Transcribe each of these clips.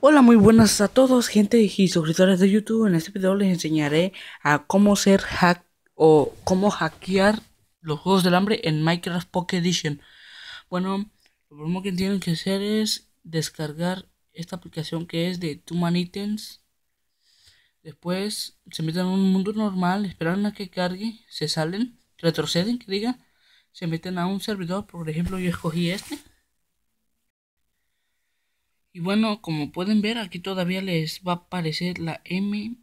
Hola, muy buenas a todos, gente y suscriptores de YouTube. En este video les enseñaré a cómo ser hack o cómo hackear los juegos del hambre en Minecraft Pocket Edition. Bueno, lo primero que tienen que hacer es descargar esta aplicación que es de two man Items. Después se meten a un mundo normal, esperan a que cargue, se salen, retroceden, que diga, se meten a un servidor, por ejemplo yo escogí este y bueno, como pueden ver, aquí todavía les va a aparecer la M.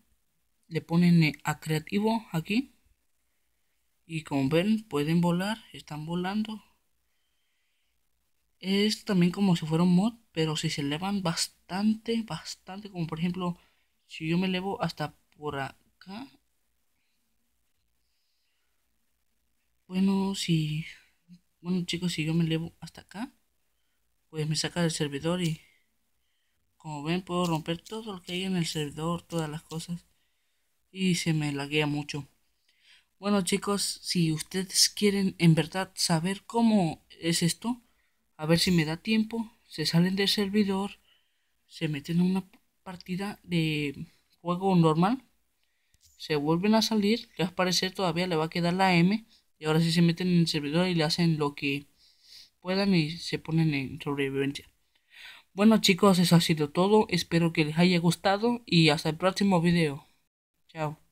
Le ponen eh, a creativo aquí. Y como ven, pueden volar, están volando. Es también como si fuera un mod, pero si se elevan bastante, bastante. Como por ejemplo, si yo me elevo hasta por acá. Bueno, si... Bueno chicos, si yo me elevo hasta acá, pues me saca del servidor y como ven puedo romper todo lo que hay en el servidor, todas las cosas. Y se me laguea mucho. Bueno chicos, si ustedes quieren en verdad saber cómo es esto, a ver si me da tiempo, se salen del servidor, se meten en una partida de juego normal, se vuelven a salir, que al parecer todavía le va a quedar la M, y ahora sí se meten en el servidor y le hacen lo que puedan y se ponen en sobrevivencia. Bueno chicos, eso ha sido todo. Espero que les haya gustado y hasta el próximo video. Chao.